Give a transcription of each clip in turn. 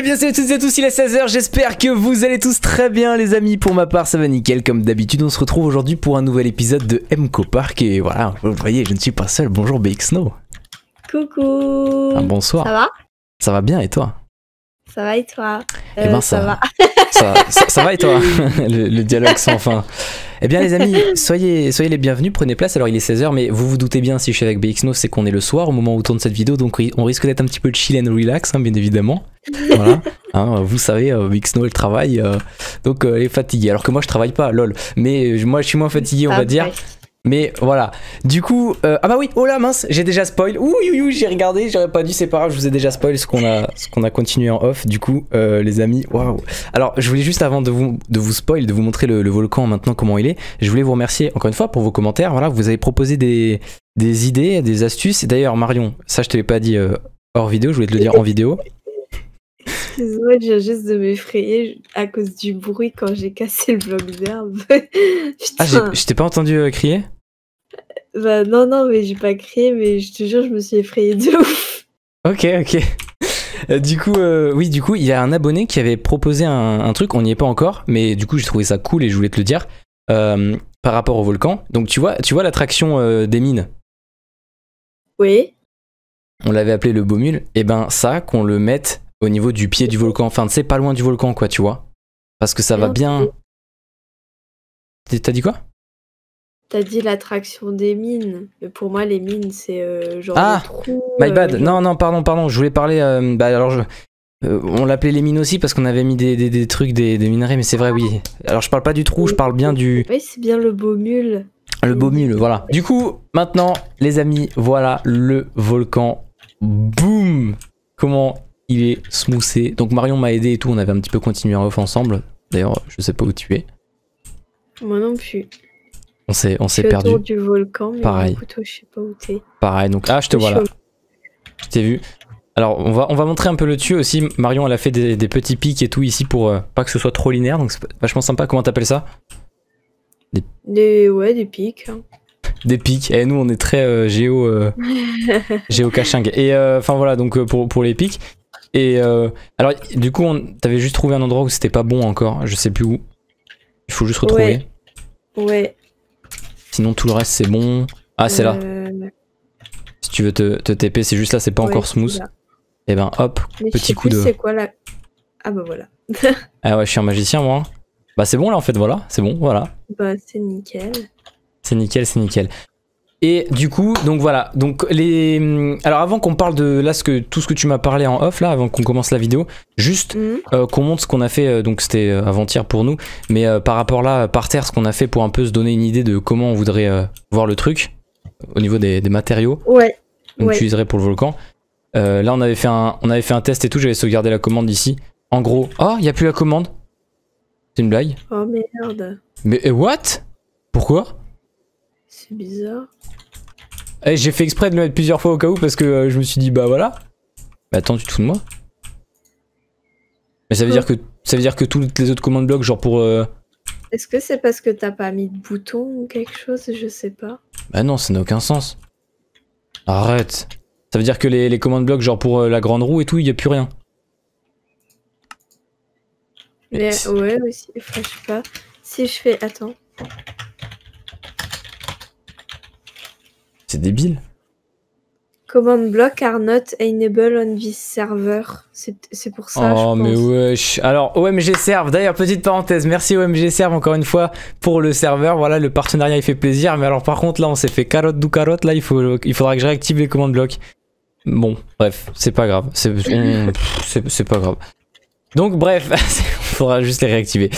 Eh bien salut à toutes et à tous, il est 16h, j'espère que vous allez tous très bien les amis, pour ma part ça va nickel comme d'habitude, on se retrouve aujourd'hui pour un nouvel épisode de MCO Park et voilà, vous voyez je ne suis pas seul, bonjour BXNO Coucou un ah, Bonsoir Ça va Ça va bien et toi ça va et toi eh ben, euh, ça, va. Ça, va et toi le, dialogue sans fin. Eh bien les amis, soyez, soyez les bienvenus, prenez place. Alors il est 16h, mais vous vous doutez bien si je suis avec BXNO, c'est qu'on est le soir au moment où tourne cette vidéo, donc on risque d'être un petit peu chill and relax, hein, bien évidemment. Voilà. Hein, vous savez, euh, BXNO elle travaille, euh, donc elle est fatiguée. Alors que moi je travaille pas, lol. Mais moi je suis moins fatigué, on ah, va dire. Mais voilà. Du coup, euh, ah bah oui, oh là mince, j'ai déjà spoil. Ouh, j'ai regardé, j'aurais pas dû, c'est pas grave, je vous ai déjà spoil ce qu'on a, ce qu'on a continué en off. Du coup, euh, les amis, waouh. Alors, je voulais juste avant de vous, de vous spoil, de vous montrer le, volcan maintenant comment il est, je voulais vous remercier encore une fois pour vos commentaires. Voilà, vous avez proposé des, des idées, des astuces. D'ailleurs, Marion, ça je te l'ai pas dit euh, hors vidéo, je voulais te le dire en vidéo. je viens juste de m'effrayer à cause du bruit quand j'ai cassé le bloc d'herbe. ah, je t'ai pas entendu crier bah, non, non, mais j'ai pas crié, mais je te jure, je me suis effrayée de ouf. Ok, ok. Euh, du coup, euh, oui, du coup, il y a un abonné qui avait proposé un, truc, on n'y est pas encore, mais du coup, j'ai trouvé ça cool et je voulais te le dire, euh, par rapport au volcan. Donc, tu vois, tu vois l'attraction des mines Oui. On l'avait appelé le Baumule. Et eh ben, ça, qu'on le mette au niveau du pied du volcan, enfin, tu sais, pas loin du volcan, quoi, tu vois. Parce que ça va bien. T'as dit quoi T'as dit l'attraction des mines, mais pour moi les mines c'est euh, genre ah, trou, my euh, bad. non non pardon pardon, je voulais parler. Euh, bah alors je, on l'appelait les mines aussi parce qu'on avait mis des, trucs des, minerais, mais c'est vrai oui. Alors je parle pas du trou, je parle bien du. Oui c'est bien le beau mule. Le beau mule, voilà. Du coup maintenant les amis, voilà le volcan. Boum Comment il est smoothé. Donc Marion m'a aidé et tout, on avait un petit peu continué en off ensemble. D'ailleurs je sais pas où tu es. Moi non plus. On s'est, on s'est perdu. du volcan, mais Pareil. sais pas où Pareil, donc, ah, je te vois là. Je t'ai vu. Alors, on va, on va montrer un peu le dessus aussi. Marion, elle a fait des, petits pics et tout ici pour euh, pas que ce soit trop linéaire, donc c'est vachement sympa. Comment t'appelles ça des... Ouais, des pics. Hein. Des pics. Et eh, nous, on est très géo euh, géo. Euh, Et euh, enfin, voilà, donc pour, pour les pics. Et alors, du coup, t'avais juste trouvé un endroit où c'était pas bon encore. Je sais plus où. Il faut juste retrouver. Ouais. ouais. Sinon tout le reste c'est bon. Ah c'est là. Euh. Si tu veux te, te TP, c'est juste là, c'est pas encore smooth. Et eh ben hop, petit coup de. C'est quoi là Ah bah voilà. ah ouais, je suis un magicien moi. Bah c'est bon là en fait, voilà, c'est bon, voilà. Bah c'est nickel. C'est nickel, c'est nickel. Et du coup, donc voilà. Donc les. Hum, alors avant qu'on parle de là ce que tout ce que tu m'as parlé en off là, avant qu'on commence la vidéo, juste mhm. euh, qu'on montre ce qu'on a fait. Euh, donc c'était euh, avant-hier pour nous, mais par rapport là par terre ce qu'on a fait pour un peu se donner une idée de comment on voudrait voir le truc au niveau des, matériaux. Ouais. On utiliserait pour le volcan. là on avait fait un on avait fait un test et tout. J'avais sauvegardé la commande ici. En gros, oh il y a plus la commande. C'est une blague. Oh merde. Mais eh, what Pourquoi c'est bizarre. Eh, j'ai fait exprès de le mettre plusieurs fois au cas où parce que euh, je me suis dit bah voilà. Mais attends, tu te fous de moi Mais ça veut dire que ça veut dire que toutes les autres commandes blocs genre pour. Euh, Est-ce que c'est parce que t'as pas mis de bouton ou quelque chose Je sais pas. Bah non, ça n'a aucun sens. Arrête. Ça veut dire que les, commandes blocs genre pour euh, la grande roue et tout, il y a plus rien. Mais ouais aussi, Si je fais attends. C'est débile. Command block are not on this server. C'est pour ça. Oh, mais wesh. Alors, OMG Serve, d'ailleurs, petite parenthèse, merci OMG Serve encore une fois pour le serveur. Voilà, le partenariat, il fait plaisir. Mais alors, par contre, là, on s'est fait carotte dou carotte. Là, il, faut, il faudra que je réactive les commandes blocs. Bon, bref, c'est pas grave. C'est pas grave. Donc, bref, il faudra juste les réactiver.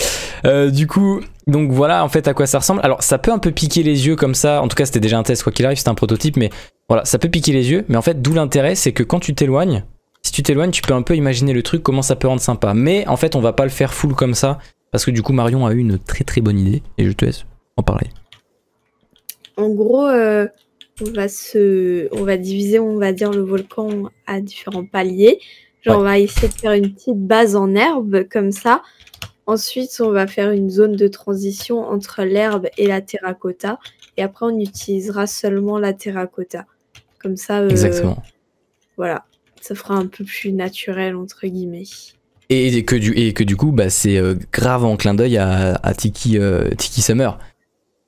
Euh, du coup, donc voilà en fait à quoi ça ressemble. Alors ça peut un peu piquer les yeux comme ça, en tout cas c'était déjà un test quoi qu'il arrive, c'était un prototype, mais voilà, ça peut piquer les yeux, mais en fait d'où l'intérêt c'est que quand tu t'éloignes, si tu t'éloignes tu peux un peu imaginer le truc, comment ça peut rendre sympa. Mais en fait on va pas le faire full comme ça, parce que du coup Marion a eu une très très bonne idée, et je te laisse en parler. En gros, euh, on, va se... on va diviser, on va dire, le volcan à différents paliers. Genre, on va essayer de faire une petite base en herbe, comme ça. Ensuite, on va faire une zone de transition entre l'herbe et la terracotta. Et après, on utilisera seulement la terracotta. Comme ça, euh, Exactement. voilà, ça fera un peu plus naturel, entre guillemets. Et que du, et que du coup, bah, c'est euh, grave en clin d'œil à, Tiki, euh, Tiki Summer.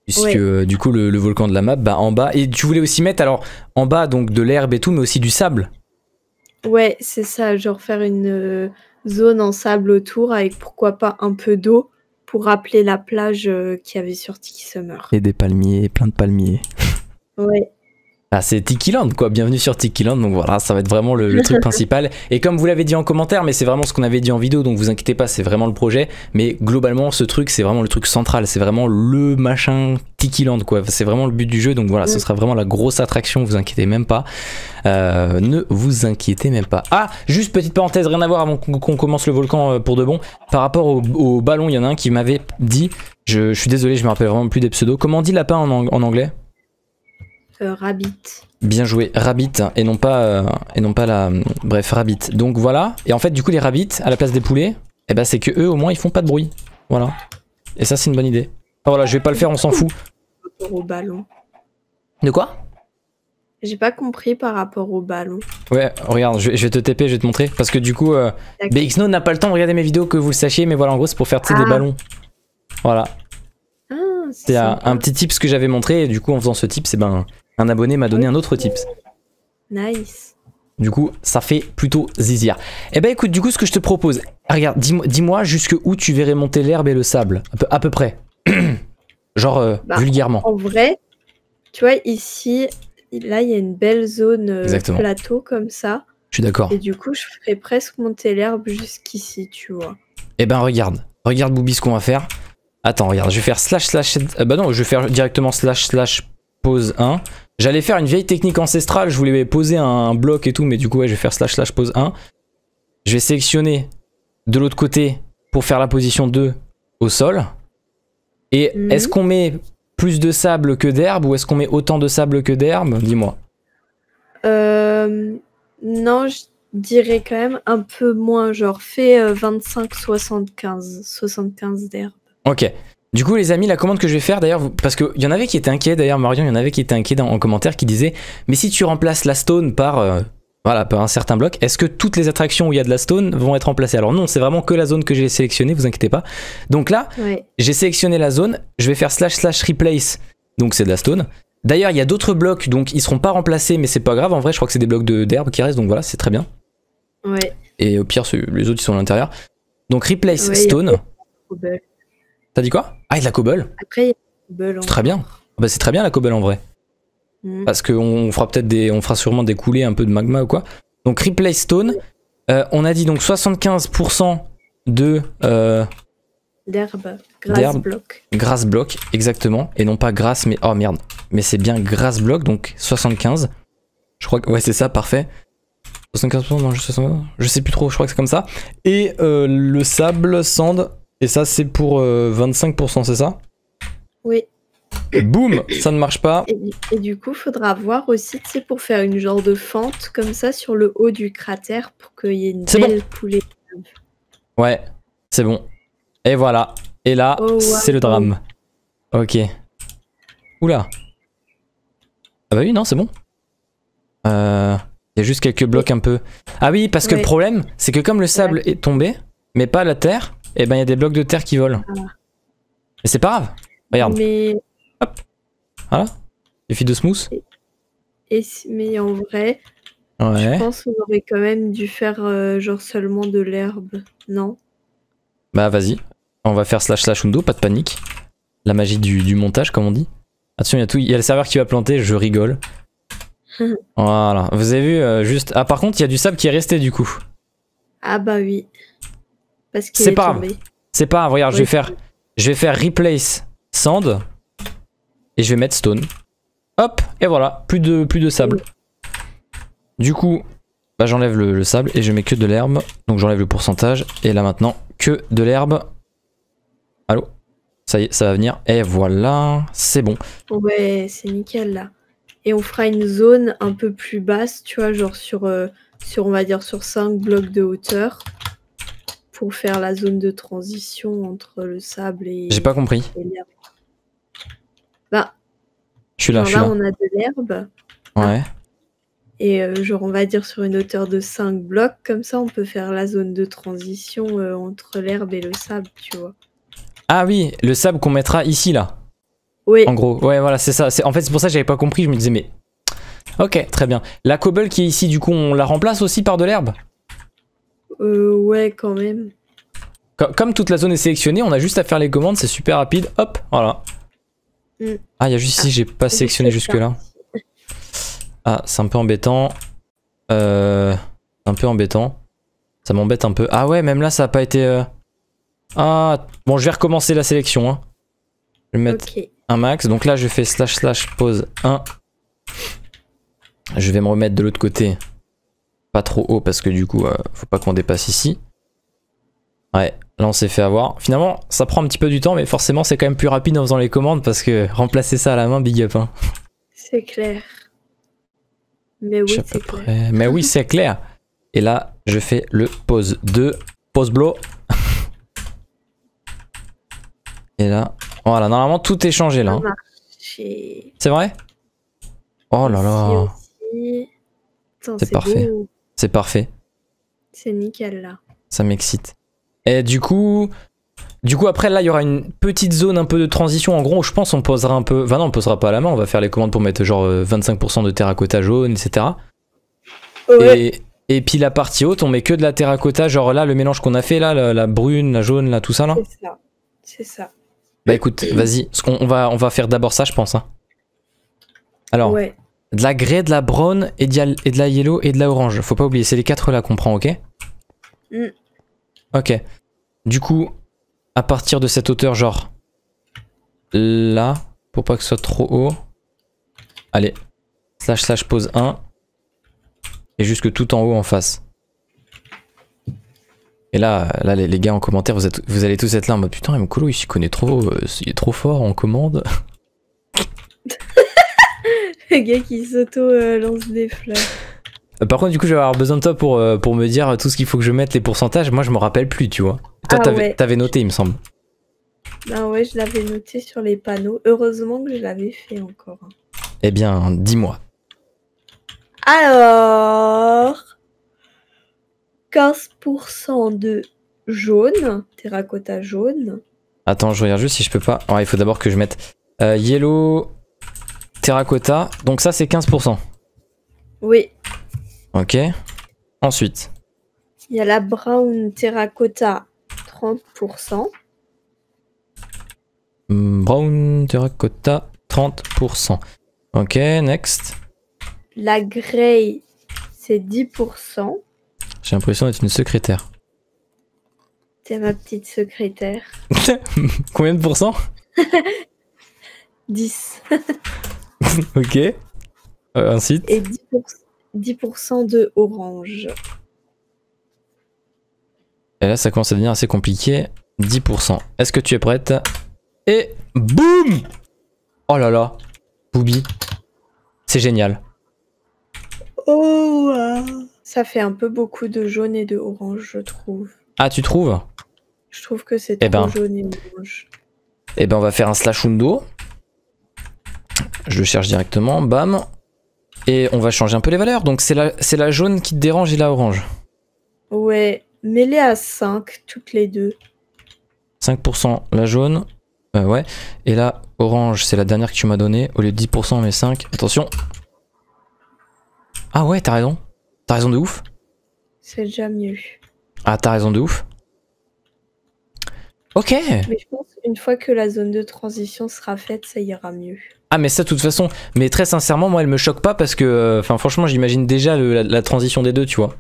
Puisque du coup, le, volcan de la map, bah, en bas. Et tu voulais aussi mettre, alors, en bas, donc de l'herbe et tout, mais aussi du sable. Ouais, c'est ça, genre faire une zone en sable autour avec pourquoi pas un peu d'eau pour rappeler la plage euh, qui avait sur Tiki Summer. Et des palmiers, plein de palmiers. ouais. Ah, c'est Tiki Land, quoi. Bienvenue sur Tiki Land. Donc voilà, ça va être vraiment le, truc principal. Et comme vous l'avez dit en commentaire, mais c'est vraiment ce qu'on avait dit en vidéo, donc vous inquiétez pas, c'est vraiment le projet. Mais globalement, ce truc, c'est vraiment le truc central. C'est vraiment le machin Tiki Land, quoi. C'est vraiment le but du jeu. Donc voilà, ce mm. sera vraiment la grosse attraction. Vous inquiétez même pas. Euh, ne vous inquiétez même pas. Ah, juste petite parenthèse, rien à voir avant qu'on commence le volcan euh, pour de bon. Par rapport au, ballon, il y en a un qui m'avait dit. Je, suis désolé, je me rappelle vraiment plus des pseudos. Comment on dit lapin en anglais euh, Rabbit. Bien joué, Rabbit et non pas euh, et non pas la bref Rabbit. Donc voilà, et en fait du coup les Rabbits à la place des poulets, et eh ben c'est que eux au moins ils font pas de bruit. Voilà. Et ça c'est une bonne idée. Ah, voilà, je vais pas le faire, on s'en fout. au ballon. De quoi J'ai pas compris par rapport au ballon. Ouais, regarde, je, vais te TP, je vais te montrer parce que du coup euh, BXNO n'a pas le temps de regarder mes vidéos que vous le sachiez, mais voilà en gros c'est pour faire tirer des ah. ballons. Voilà. Ah, c'est un, petit tip ce que j'avais montré et du coup en faisant ce type eh c'est ben un abonné m'a donné un autre tips. Nice. Du coup, ça fait plutôt zizir. Eh ben écoute, du coup, ce que je te propose, regarde, dis-moi dis jusque où tu verrais monter l'herbe et le sable, à peu, près. Genre euh, bah, vulgairement. En vrai, tu vois, ici, là, il y a une belle zone euh, plateau comme ça. Je suis d'accord. Et du coup, je ferais presque monter l'herbe jusqu'ici, tu vois. Eh ben regarde, regarde boubis ce qu'on va faire. Attends, regarde, je vais faire slash slash... Euh, bah non, je vais faire directement slash slash pose 1. J'allais faire une vieille technique ancestrale, je voulais poser un, bloc et tout, mais du coup, je vais faire slash slash pose 1. Je vais sélectionner de l'autre côté pour faire la position 2 au sol. Et mhm. est-ce qu'on met plus de sable que d'herbe ou est-ce qu'on met autant de sable que d'herbe Dis-moi. Euh, non, je dirais quand même un peu moins, genre fais 25, 75, 75 d'herbe. Ok, du coup, les amis, la commande que je vais faire, d'ailleurs, parce qu'il y en avait qui étaient inquiets, d'ailleurs, Marion, il y en avait qui étaient inquiets dans, en commentaire, qui disaient « Mais si tu remplaces la stone par... Euh, voilà, par un certain bloc. Est-ce que toutes les attractions où il y a de la stone vont être remplacées Alors non, c'est vraiment que la zone que j'ai sélectionnée, vous inquiétez pas. Donc là, j'ai sélectionné la zone, je vais faire slash slash replace, donc c'est de la stone. D'ailleurs, il y a d'autres blocs, donc ils seront pas remplacés, mais c'est pas grave. En vrai, je crois que c'est des blocs d'herbe qui restent, donc voilà, c'est très bien. Et au pire, les autres, ils sont à l'intérieur. Donc replace stone. T'as dit quoi Ah, de la cobble Après, il y a la cobble. Très bien. Ah bah, c'est très bien la cobble en vrai. Mm. Parce qu'on fera peut-être des. On fera sûrement des coulées un peu de magma ou quoi. Donc, replay stone. Euh, on a dit donc 75% de. Euh, d'herbe. Grass block. Grass block, exactement. Et non pas grass, mais. Oh merde. Mais c'est bien grass block, donc 75. Je crois que. Ouais, c'est ça, parfait. 75%, non, je sais plus trop, je crois que c'est comme ça. Et euh, le sable, sand, et ça, c'est pour 25%, euh, c'est ça Oui. boum Ça ne marche pas. Et, du coup, faudra voir aussi, tu pour faire une genre de fente comme ça sur le haut du cratère pour qu'il y ait une belle poulet Ouais, c'est bon. Et voilà. Et là, oh, c'est le drame. Ok. Oula. Ah bah oui, non, c'est bon. Euh, il y a juste quelques blocs un peu. Ah oui, parce que le problème, c'est que comme le sable est tombé, mais pas la terre, et eh ben il y a des blocs de terre qui volent. Ah. Mais c'est pas grave. Regarde. Mais... Hop. Voilà. filles de smooth. Et, mais en vrai, ouais. je pense qu'on aurait quand même dû faire euh, genre seulement de l'herbe, non Bah vas-y. On va faire slash slash undo, pas de panique. La magie du, montage, comme on dit. Attention, il y a tout. Il y a le serveur qui va planter, je rigole. voilà. Vous avez vu, euh, juste. Ah, par contre, il y a du sable qui est resté du coup. Ah bah oui. Parce pas C'est pas grave, regarde, je vais faire je vais faire replace sand et je vais mettre stone. Hop, et voilà, plus de, plus de sable. Du coup, bah j'enlève le, sable et je mets que de l'herbe. Donc j'enlève le pourcentage. Et là maintenant, que de l'herbe. Allô Ça y est, ça va venir. Et voilà, c'est bon. Ouais, c'est nickel là. Et on fera une zone un peu plus basse, tu vois, genre sur, euh, sur on va dire sur 5 blocs de hauteur pour faire la zone de transition entre le sable et. J'ai pas compris. Bah. Je suis là, je là. on a de l'herbe. Ouais. Et euh, genre, on va dire sur une hauteur de 5 blocs, comme ça, on peut faire la zone de transition euh, entre l'herbe et le sable, tu vois. Ah oui, le sable qu'on mettra ici, là. Oui. En gros, ouais, voilà, c'est ça. En fait, c'est pour ça que j'avais pas compris. Je me disais, mais. Ok, très bien. La cobble qui est ici, du coup, on la remplace aussi par de l'herbe euh, ouais, quand même. Comme, toute la zone est sélectionnée, on a juste à faire les commandes, c'est super rapide. Hop, voilà. Mm. Ah, il y a juste ici, j'ai pas ah, sélectionné jusque-là. Ah, c'est un peu embêtant. Euh, un peu embêtant. Ça m'embête un peu. Ah ouais, même là, ça a pas été... Euh, ah, bon, je vais recommencer la sélection. Hein. Je vais mettre un max. Donc là, je fais slash slash pause 1. Je vais me remettre de l'autre côté trop haut parce que du coup, euh, faut pas qu'on dépasse ici. Ouais, là on s'est fait avoir. Finalement, ça prend un petit peu du temps, mais forcément c'est quand même plus rapide en faisant les commandes parce que remplacer ça à la main, big up. Hein. C'est clair. Mais oui, c'est clair. Mais oui, c'est clair. Et là, je fais le pause de pause blow. Et là, voilà, normalement tout est changé là. Hein. C'est vrai Oh là là. C'est parfait. C'est parfait. C'est nickel là. Ça m'excite. Et du coup, du coup après là, il y aura une petite zone un peu de transition. En gros, je pense on posera un peu. Enfin non, on posera pas à la main. On va faire les commandes pour mettre genre 25% euh, de terracotta jaune, etc. Et, puis la partie haute, on met que de la terracotta, genre là, le mélange qu'on a fait, là, la, brune, la jaune, là, tout ça, là C'est ça. Bah écoute, vas-y, on, va, on va faire d'abord ça, je pense. Hein. Alors, ouais de la grey, de la brown et, et de la yellow et de la orange. Faut pas oublier, c'est les quatre là qu'on prend, ok mm. Ok. Du coup, à partir de cette hauteur, genre là, pour pas que ce soit trop haut. Allez, slash slash pose 1. Et jusque tout en haut en face. Et là, là les, gars en commentaire, vous, êtes, vous allez tous être là en mode putain, Mkolo il s'y connaît trop, euh, il est trop fort en commande. Le gars qui s'auto-lance des fleurs. Euh, par contre, du coup, je vais avoir besoin de toi pour, euh, pour me dire tout ce qu'il faut que je mette, les pourcentages. Moi, je me rappelle plus, tu vois. Toi, ah t'avais noté, il me semble. Ah ouais, je l'avais noté sur les panneaux. Heureusement que je l'avais fait encore. Eh bien, dis-moi. Alors, 15% de jaune, terracotta jaune. Attends, je regarde juste si je peux pas. il faut d'abord que je mette euh, yellow, Terracotta. Donc ça, c'est 15%. Oui. Ok. Ensuite. Il y a la brown terracotta, 30%. Hmm, brown terracotta, 30%. Ok, next. La grey, c'est 10%. J'ai l'impression d'être une secrétaire. T'es ma petite secrétaire. Combien de pourcents 10. ok. Euh, un site. Et 10%, de orange. Et là, ça commence à devenir assez compliqué. 10%. Est-ce que tu es prête Et boum Oh là là, Booby. C'est génial. Oh, ah. ça fait un peu beaucoup de jaune et de orange, je trouve. Ah, tu trouves Je trouve que c'est eh trop ben. jaune et orange. Eh ben, on va faire un slash undo. Je le cherche directement, bam. Et on va changer un peu les valeurs. Donc c'est la, la jaune qui te dérange et la orange. Ouais, mais les à 5, toutes les deux. 5% la jaune, euh, ouais. Et là, orange, c'est la dernière que tu m'as donnée. Au lieu de 10%, mais 5. Attention. Ah ouais, t'as raison. T'as raison de ouf. C'est déjà mieux. Ah, t'as raison de ouf. Ok. Mais je pense une fois que la zone de transition sera faite, ça ira mieux. Ah mais ça de toute façon, mais très sincèrement moi elle me choque pas parce que, euh, enfin franchement j'imagine déjà la, transition des deux tu vois.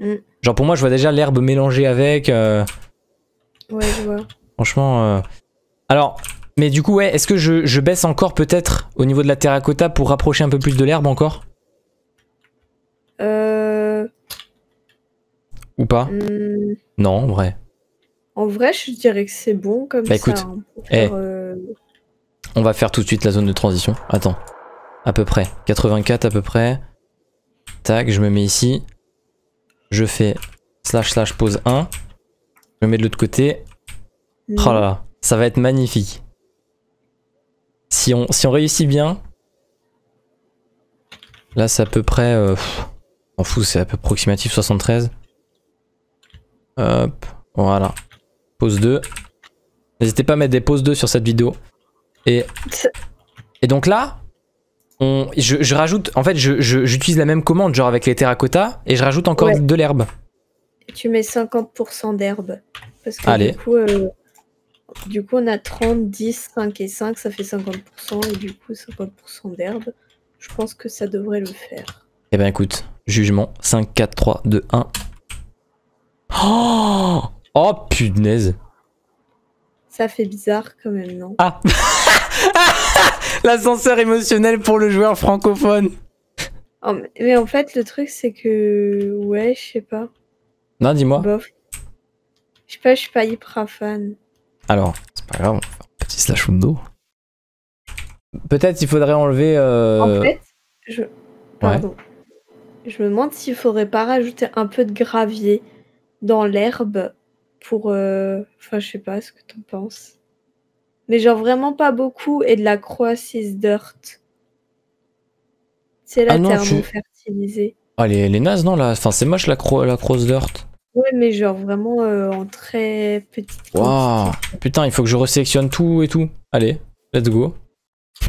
Mm. Genre pour moi je vois déjà l'herbe mélangée avec. Euh, ouais je vois. Franchement. Euh. Alors, mais du coup ouais, est-ce que je, baisse encore peut-être au niveau de la terracotta pour rapprocher un peu plus de l'herbe encore Euh... Ou pas mm. Non en vrai. En vrai je dirais que c'est bon comme bah, ça. Écoute, hein, on va faire tout de suite la zone de transition. Attends. À peu près. 84 à peu près. Tac, je me mets ici. Je fais slash slash pose 1. Je me mets de l'autre côté. Oh là là, ça va être magnifique. Si on, si on réussit bien. Là, c'est à peu près. Euh, on fout, c'est à peu approximatif 73. Hop, voilà. Pause 2. N'hésitez pas à mettre des pauses 2 sur cette vidéo. Et, donc là, on, je, rajoute, en fait, j'utilise la même commande, genre avec les terracotta, et je rajoute encore de l'herbe. Tu mets 50% d'herbe. Parce que du coup, euh, du coup, on a 30, 10, 5 et 5, ça fait 50%, et du coup, 50% d'herbe. Je pense que ça devrait le faire. Eh ben écoute, jugement 5, 4, 3, 2, 1. Oh, oh punaise! Ça fait bizarre quand même, non Ah L'ascenseur émotionnel pour le joueur francophone. Oh, mais en fait, le truc, c'est que. Ouais, je sais pas. Non, dis-moi. Je sais pas, je suis pas hyper fan. Alors, c'est pas grave, petit slash Peut-être il faudrait enlever. Euh, en fait, je. Pardon. Je me demande s'il faudrait pas rajouter un peu de gravier dans l'herbe pour. Euh, enfin, je sais pas ce que t'en penses. Mais genre vraiment pas beaucoup et de la croix dirt. C'est la ah fertilisée. Ah, les, les non, là. Enfin, c'est moche la, cro la dirt. Ouais, mais genre vraiment euh, en très petite Putain, il faut que je resélectionne tout et tout. Allez, let's go.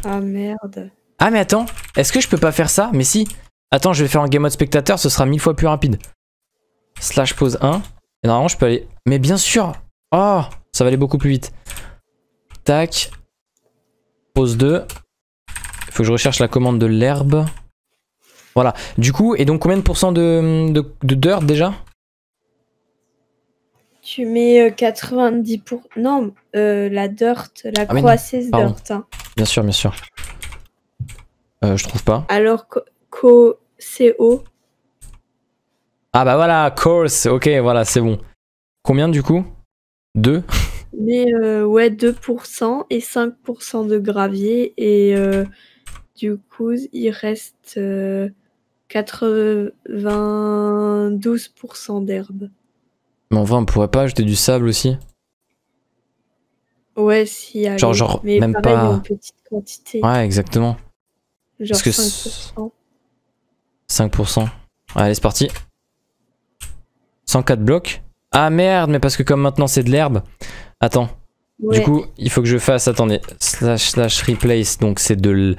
Ah merde. Ah, mais attends, est-ce que je peux pas faire ça Mais si. Attends, je vais faire en game mode spectateur, ce sera mille fois plus rapide. Slash pose 1. Et normalement, je peux aller... Mais bien sûr Oh Ça va aller beaucoup plus vite. Tac. Pause 2. Il faut que je recherche la commande de l'herbe. Voilà. Du coup, et donc combien de pourcents de, de, dirt déjà Tu mets 90%. Euh, pour... Non, euh, la dirt, la ah croissance dirt. Hein. Bien sûr, bien sûr. Euh, je trouve pas. Alors, co, co CO ah bah voilà, course. Ok, voilà, c'est bon. Combien du coup 2 Mais euh, ouais, 2% et 5% de gravier. Et euh, du coup, il reste 92% euh, d'herbe. Mais enfin, on pourrait pas ajouter du sable aussi Ouais, si. Genre, même pas. Une petite quantité. Ouais, exactement. Genre 5%. Allez, c'est parti. 104 blocs. Ah merde, mais parce que comme maintenant c'est de l'herbe. Attends. Du coup, il faut que je fasse, attendez, slash slash replace, donc c'est de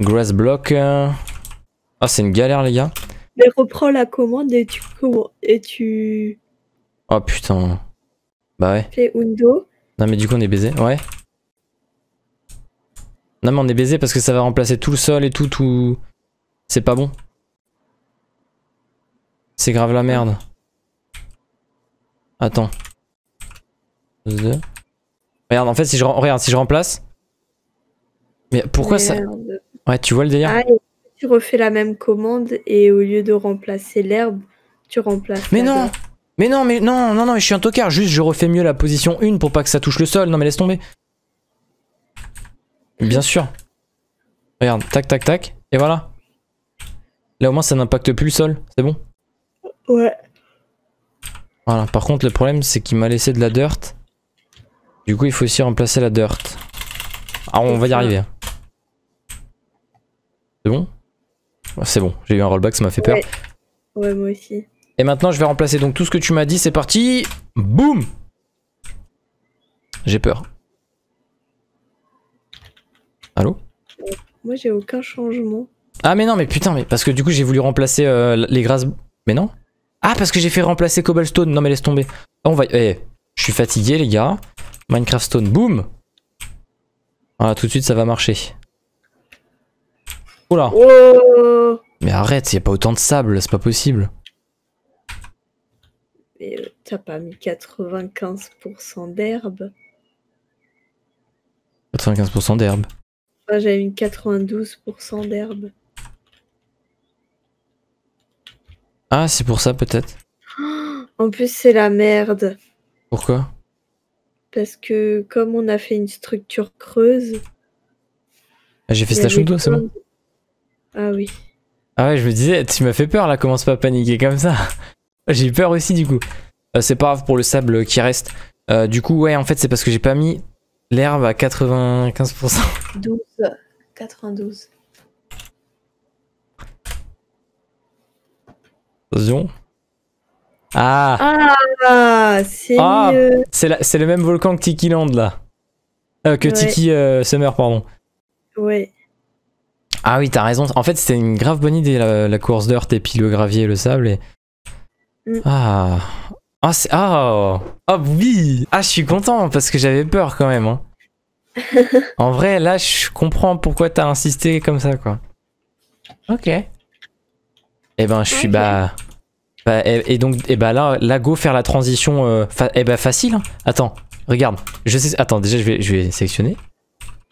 grass block. Euh. Ah, c'est une galère, les gars. Mais reprends la commande et tu. Et tu... Oh putain. Bah ouais. Fais undo. Non, mais du coup, on est baisé, ouais. Non, mais on est baisé parce que ça va remplacer tout le sol et tout, tout. C'est pas bon. C'est grave la merde. Attends. Regarde, en fait, si je, regarde, si je remplace. Mais pourquoi ça. Ouais, tu vois le délire ah, Tu refais la même commande et au lieu de remplacer l'herbe, tu remplaces. Mais non Mais non, mais non, non, non, mais je suis un tocard. Juste, je refais mieux la position 1 pour pas que ça touche le sol. Non, mais laisse tomber. Bien sûr. Regarde, tac, tac, tac. Et voilà. Là, au moins, ça n'impacte plus le sol. C'est bon Ouais. Voilà, par contre, le problème, c'est qu'il m'a laissé de la dirt. Du coup, il faut aussi remplacer la dirt. Ah, on va y arriver. Hein. C'est bon C'est bon, j'ai eu un rollback, ça m'a fait peur. Ouais. moi aussi. Et maintenant, je vais remplacer donc tout ce que tu m'as dit, c'est parti Boum J'ai peur. Allô Moi, j'ai aucun changement. Ah, mais non, mais putain, mais parce que du coup, j'ai voulu remplacer euh, les grasses... Mais non ah, parce que j'ai fait remplacer cobblestone. Non, mais laisse tomber. Oh, on va... Eh, je suis fatigué, les gars. Minecraft stone, boum Voilà, ah, tout de suite, ça va marcher. Oula oh. Mais arrête, il a pas autant de sable, c'est pas possible. Mais euh, t'as pas mis 95% d'herbe 95% d'herbe. Moi, j'avais mis 92% d'herbe. Ah, c'est pour ça peut-être. En plus, c'est la merde. Pourquoi Parce que comme on a fait une structure creuse. Ah, j'ai fait station c'est bon. Ah oui. Ah ouais, je me disais, tu m'as fait peur là, commence pas à paniquer comme ça. J'ai peur aussi du coup. Euh, c'est pas grave pour le sable qui reste. Euh, du coup, ouais, en fait, c'est parce que j'ai pas mis l'herbe à 95%. 12, 92. Attention. Ah Ah C'est ah, le... c'est le même volcan que Tiki Land là. Euh, que Tiki euh, Summer, pardon. Oui. Ah oui, t'as raison. En fait, c'était une grave bonne idée la, course d'heure, et puis le gravier et le sable. Et... Mm. Ah. Ah, oh, oui Ah, je suis content parce que j'avais peur quand même. Hein. en vrai, là, je comprends pourquoi t'as insisté comme ça, quoi. Ok. Eh ben, je suis bas bah, eh, et, donc, et eh bah ben là, la go faire la transition. Euh, eh ben, facile. Hein. Attends, regarde. Je sais. Attends, déjà, je vais, je vais sélectionner.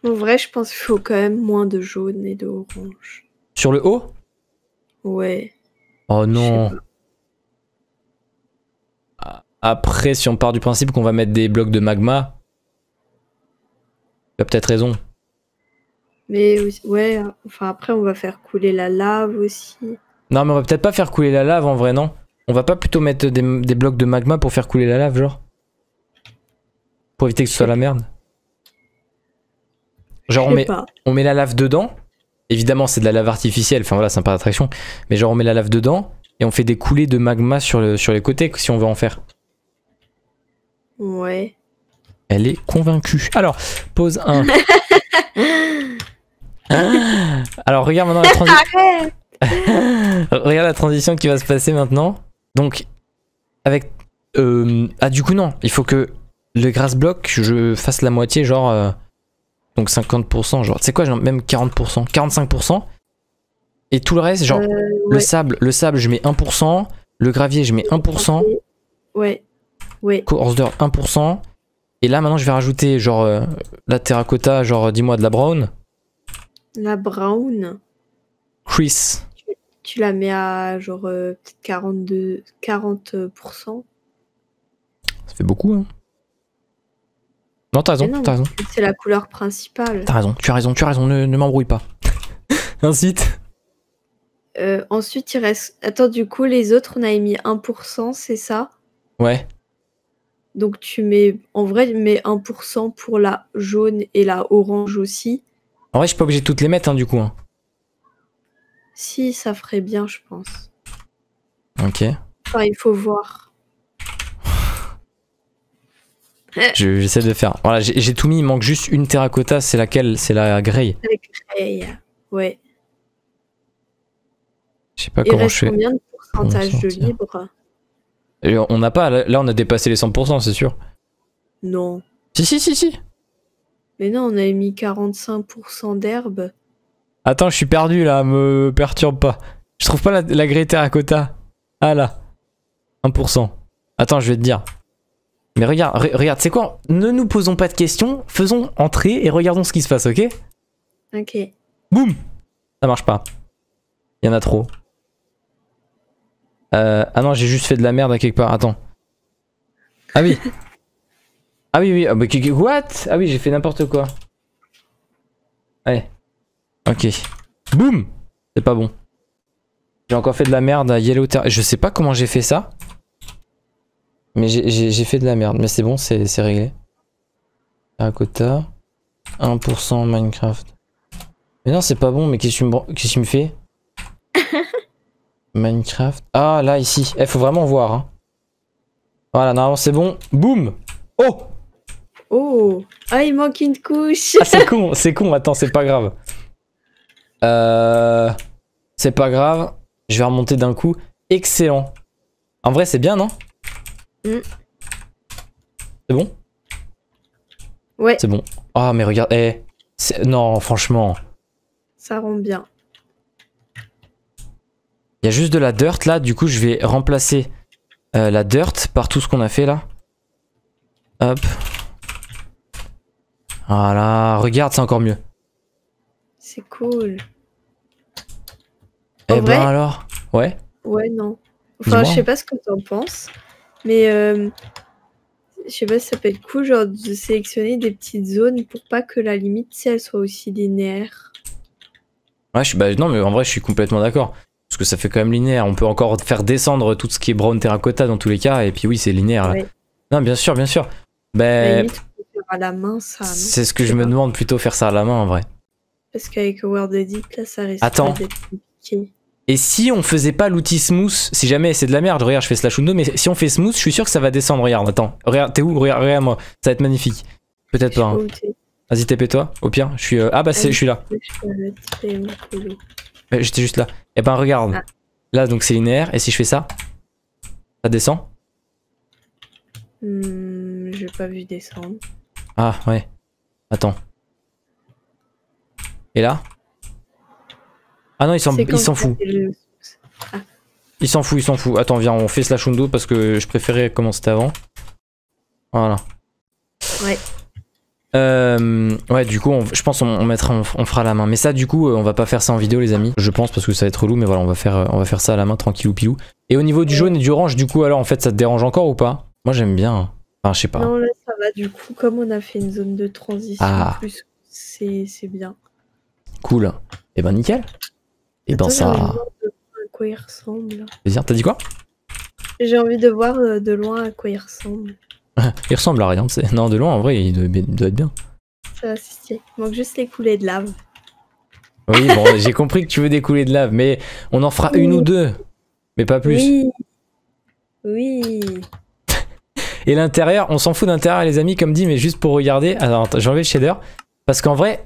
En vrai, je pense qu'il faut quand même moins de jaune et d'orange Sur le haut Ouais. Oh non. Après, si on part du principe qu'on va mettre des blocs de magma, tu as peut-être raison. Mais ouais, enfin après on va faire couler la lave aussi. Non, mais on va peut-être pas faire couler la lave en vrai, non On va pas plutôt mettre des, blocs de magma pour faire couler la lave, genre Pour éviter que ce soit la merde Genre on met, on met la lave dedans Évidemment, c'est de la lave artificielle, enfin voilà, c'est un pas d'attraction. Mais genre on met la lave dedans et on fait des coulées de magma sur, le, sur les côtés si on veut en faire. Ouais. Elle est convaincue. Alors, pose 1. Ah. alors, regarde maintenant la transition. Regarde la transition qui va se passer maintenant. Donc, avec... Euh, ah, du coup, non. Il faut que le grass block, je fasse la moitié, genre... Euh, donc 50%, genre... c'est quoi, genre même 40%, 45%. Et tout le reste, genre... Euh, le sable, le sable, je mets 1%. Le gravier, je mets 1%. Ouais. Ouais. Course 1%. Et là, maintenant, je vais rajouter, genre... la terracotta, genre, dis-moi, de la brown. La brown Chris. Tu la mets à genre euh, peut-être 42, 40%. Ça fait beaucoup, hein Non, t'as raison, t'as raison. C'est la couleur principale. T'as raison, tu as raison, tu as raison, ne, m'embrouille pas. Ensuite euh, Ensuite, il reste... Attends, du coup, les autres, on a mis 1%, c'est ça Ouais. Donc tu mets, en vrai, tu mets 1% pour la jaune et la orange aussi. En vrai, je suis pas obligé de toutes les mettre, hein, du coup. Hein. Si, ça ferait bien, je pense. Ok. Enfin, il faut voir. J'essaie de de faire. Voilà, j'ai tout mis. Il manque juste une terracotta. C'est laquelle C'est la grey. La grey, ouais. Je sais pas comment je combien de pourcentage de libre On n'a pas. Là, on a dépassé les 100%, c'est sûr. Non. Si, si, si, si. Mais non, on avait mis 45% d'herbe. Attends, je suis perdu là, me perturbe pas. Je trouve pas la, la à terracotta. Ah là. 1%. Attends, je vais te dire. Mais regarde, regarde, c'est quoi Ne nous posons pas de questions, faisons entrer et regardons ce qui se passe, ok Ok. Boum Ça marche pas. Il y en a trop. Euh, ah non, j'ai juste fait de la merde à quelque part. Attends. Ah oui. ah oui, oui. Ah, what Ah oui, j'ai fait n'importe quoi. Allez. Ok. Boum C'est pas bon. J'ai encore fait de la merde à Yellow Terra. Je sais pas comment j'ai fait ça. Mais j'ai fait de la merde. Mais c'est bon, c'est réglé. Terracotta. 1% Minecraft. Mais non, c'est pas bon. Mais qu'est-ce que tu, me fais Minecraft. Ah, là, ici. Eh, faut vraiment voir. Hein. Voilà, normalement, c'est bon. Boum Oh Oh Ah, il manque une couche ah, c'est con, c'est con. Attends, c'est pas grave. Euh, c'est pas grave. Je vais remonter d'un coup. Excellent. En vrai, c'est bien, non mm. C'est bon Ouais. C'est bon. Ah, oh, mais regarde. Eh, non, franchement. Ça rend bien. Il y a juste de la dirt là. Du coup, je vais remplacer euh, la dirt par tout ce qu'on a fait là. Hop. Voilà. Regarde, c'est encore mieux. C'est cool eh ben alors Ouais Ouais, non. Enfin, je sais pas ce que t'en penses, mais euh, je sais pas si ça peut être cool genre, de sélectionner des petites zones pour pas que la limite, si elle soit aussi linéaire. Ouais, je bah, non, mais en vrai, je suis complètement d'accord. Parce que ça fait quand même linéaire. On peut encore faire descendre tout ce qui est brown terracotta dans tous les cas, et puis oui, c'est linéaire. Non, bien sûr, bien sûr. Ben, C'est ce que je me demande plutôt faire ça à la main en vrai. Parce qu'avec Word là, ça risque Attends. Et si on faisait pas l'outil smooth, si jamais c'est de la merde, regarde, je fais slash undo, mais si on fait smooth, je suis sûr que ça va descendre. Regarde, attends, regarde, t'es où Regarde, moi, ça va être magnifique. Peut-être pas. Hein. Vas-y, tépais toi au pire, je suis. Euh, ah bah, je suis là. Ah, j'étais juste là. Et eh ben, regarde. Ah. Là, donc c'est linéaire, et si je fais ça, ça descend hmm, J'ai pas vu descendre. Ah, ouais. Attends. Et là Ah non, il s'en fout. Ah. Il s'en fout, il s'en fout. Attends, viens, on fait slash undo parce que je préférais commencer avant. Voilà. Ouais. Euh, ouais, du coup, je pense on, mettra, on, fera la main. Mais ça, du coup, euh, on va pas faire ça en vidéo, les amis. Je pense parce que ça va être relou, mais voilà, on va faire, euh, on va faire ça à la main, tranquille ou pilou. Et au niveau du jaune et du orange, du coup, alors en fait, ça te dérange encore ou pas Moi, j'aime bien. Hein. Enfin, je sais pas. Non, là, ça va. Du coup, comme on a fait une zone de transition, ah. plus c'est bien. Cool. Et eh ben nickel. Et ben ça. quoi T'as dit quoi J'ai envie de voir de loin à quoi il ressemble. Euh, il ressemble à rien. Non, de loin, en vrai, il doit, être bien. Ça va, manque juste les coulées de lave. Oui, bon, j'ai compris que tu veux des coulées de lave, mais on en fera une ou deux. Mais pas plus. Oui. Et l'intérieur, on s'en fout d'intérieur, les amis, comme dit, mais juste pour regarder. Alors, j'ai enlevé le shader. Parce qu'en vrai,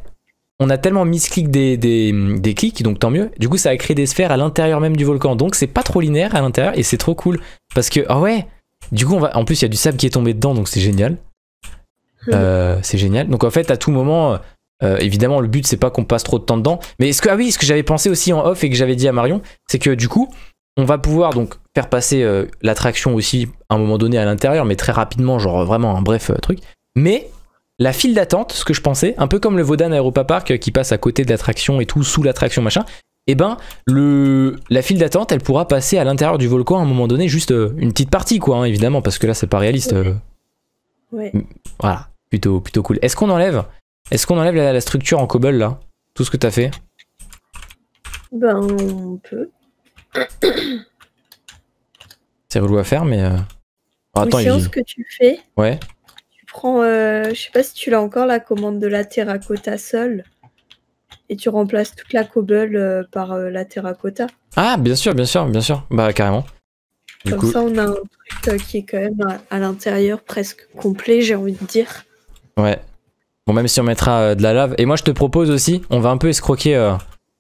on a tellement mis des, des, des clics, donc tant mieux. Du coup, ça a créé des sphères à l'intérieur même du volcan. Donc, c'est pas trop linéaire à l'intérieur et c'est trop cool. Parce que, ah ouais, du coup, on va, en plus, il y a du sable qui est tombé dedans, donc c'est génial. Hmm. Euh, c'est génial. Donc, en fait, à tout moment, euh, évidemment, le but, c'est pas qu'on passe trop de temps dedans. Mais ce que, ah oui, ce que j'avais pensé aussi en off et que j'avais dit à Marion, c'est que du coup, on va pouvoir donc faire passer euh, l'attraction aussi à un moment donné à l'intérieur, mais très rapidement, genre vraiment un bref truc. Mais la file d'attente, ce que je pensais, un peu comme le Vaudan Aeropapark euh, qui passe à côté de l'attraction et tout, sous l'attraction machin, eh ben le, la file d'attente elle pourra passer à l'intérieur du volcan à un moment donné, juste euh, une petite partie quoi, hein, évidemment, parce que là c'est pas réaliste. Euh. Ouais. Mm. Voilà, plutôt, plutôt cool. Est-ce qu'on enlève Est-ce qu'on enlève la, la, structure en cobble là Tout ce que t'as fait Ben on peut. C'est relou à faire mais. Euh... attends, ce que tu fais. Ouais. Euh, je sais pas si tu l'as encore, la commande de la terracotta seule. Et tu remplaces toute la cobble euh, par euh, la terracotta. Ah, bien sûr, bien sûr, bien sûr. Bah, carrément. Comme ça, on a un truc qui est quand même à, l'intérieur presque complet, j'ai envie de dire. Ouais. Bon, même si on mettra de la lave. Et moi, je te propose aussi, on va un peu escroquer,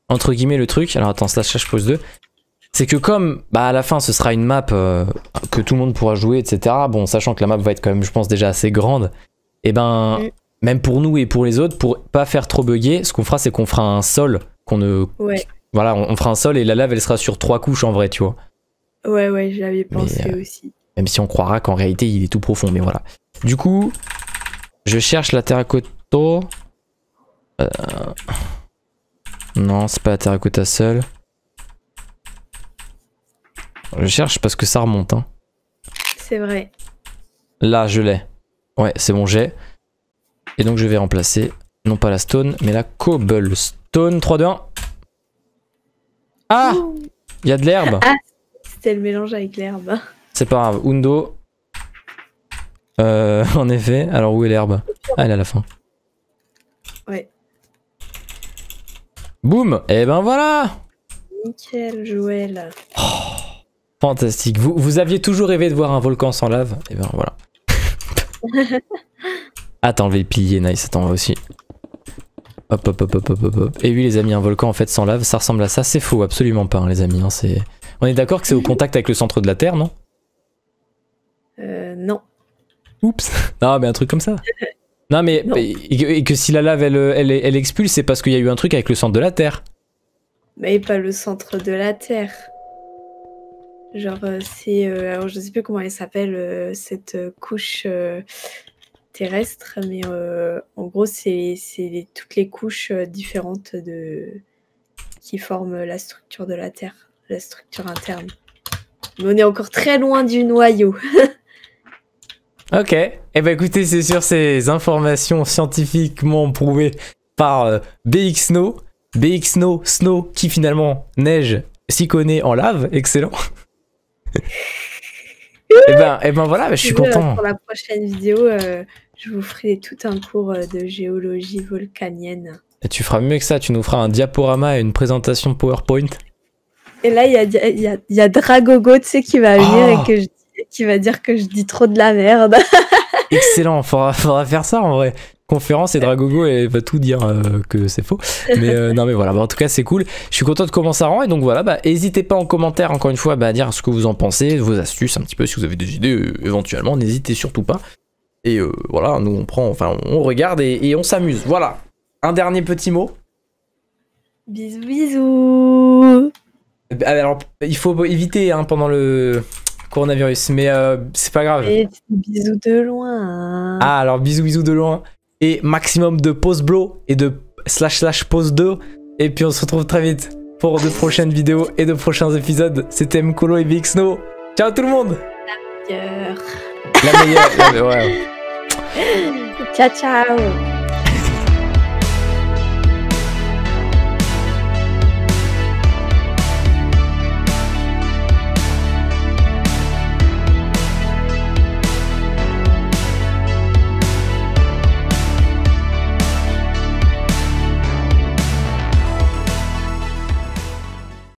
entre guillemets, le truc. Alors, attends, slash, slash, pose 2 c'est que comme bah, à la fin ce sera une map euh, que tout le monde pourra jouer, etc. Bon, sachant que la map va être quand même, je pense, déjà assez grande, et eh ben mm. même pour nous et pour les autres, pour pas faire trop bugger, ce qu'on fera c'est qu'on fera un sol qu'on ne, ouais. voilà, on, fera un sol et la lave elle sera sur trois couches en vrai, tu vois. Ouais, ouais, j'avais pensé euh, aussi. Même si on croira qu'en réalité il est tout profond, mais voilà. Du coup, je cherche la terracotta. Euh, non, c'est pas la terracotta seule. Je cherche parce que ça remonte. Hein. C'est vrai. Là, je l'ai. Ouais, c'est bon, j'ai. Et donc, je vais remplacer, non pas la stone, mais la cobblestone. 3, 2, 1. Ah Il y a de l'herbe. Ah, c'était le mélange avec l'herbe. C'est pas grave. Undo. Euh, en effet. Alors, où est l'herbe Ah, elle est à la fin. Ouais. Boum Et eh ben voilà Nickel, Joël. Oh. Fantastique. Vous, aviez toujours rêvé de voir un volcan sans lave Et ben voilà. attends, les plier, nice, attends, aussi. Hop, hop, hop, hop, hop, hop. Et oui, les amis, un volcan en fait sans lave, ça ressemble à ça. C'est faux, absolument pas, hein, les amis. Hein, On est d'accord que c'est au contact avec le centre de la Terre, non Euh, non. Oups. Non, mais un truc comme ça. Non, mais. Et, que, si la lave, elle expulse, c'est parce qu'il y a eu un truc avec le centre de la Terre. Mais pas le centre de la Terre. Genre, euh, c'est. Euh, alors, je ne sais plus comment elle s'appelle, euh, cette couche terrestre, mais en gros, c'est toutes les couches différentes de, qui forment la structure de la Terre, la structure interne. Mais on est encore très loin du noyau. ok. Eh ben écoutez, c'est sur ces informations scientifiquement prouvées par BXNO. BXNO, Snow, qui finalement neige s'y connaît en lave, excellent et eh ben, et eh ben voilà, je suis euh, content. Pour la prochaine vidéo, euh, je vous ferai tout un cours euh, de géologie volcanienne. Et tu feras mieux que ça, tu nous feras un diaporama et une présentation PowerPoint. Et là, il y a, y, y a, Dragogo, tu sais, qui va venir et ah. que qui va dire que je dis trop de la merde. Excellent, faudra, faudra faire ça en vrai conférence et Dragogo elle va tout dire euh, que c'est faux. Mais euh, non mais voilà, en tout cas c'est cool. Je suis content de comment ça rend et donc voilà, bah n'hésitez pas en commentaire encore une fois bah, à dire ce que vous en pensez, vos astuces un petit peu si vous avez des idées euh, éventuellement, n'hésitez surtout pas. Et voilà, nous on prend, enfin on regarde et, on s'amuse. Voilà. Un dernier petit mot. Bisous bisous. Bah, alors il faut éviter hein, pendant le coronavirus, mais c'est pas grave. bisous de loin. Ah alors bisous bisous de loin et maximum de pause blow et de slash slash pause 2. Et puis on se retrouve très vite pour de prochaines vidéos et de prochains épisodes. C'était Mkolo et Big Ciao tout le monde La La meilleure, la Ciao, ciao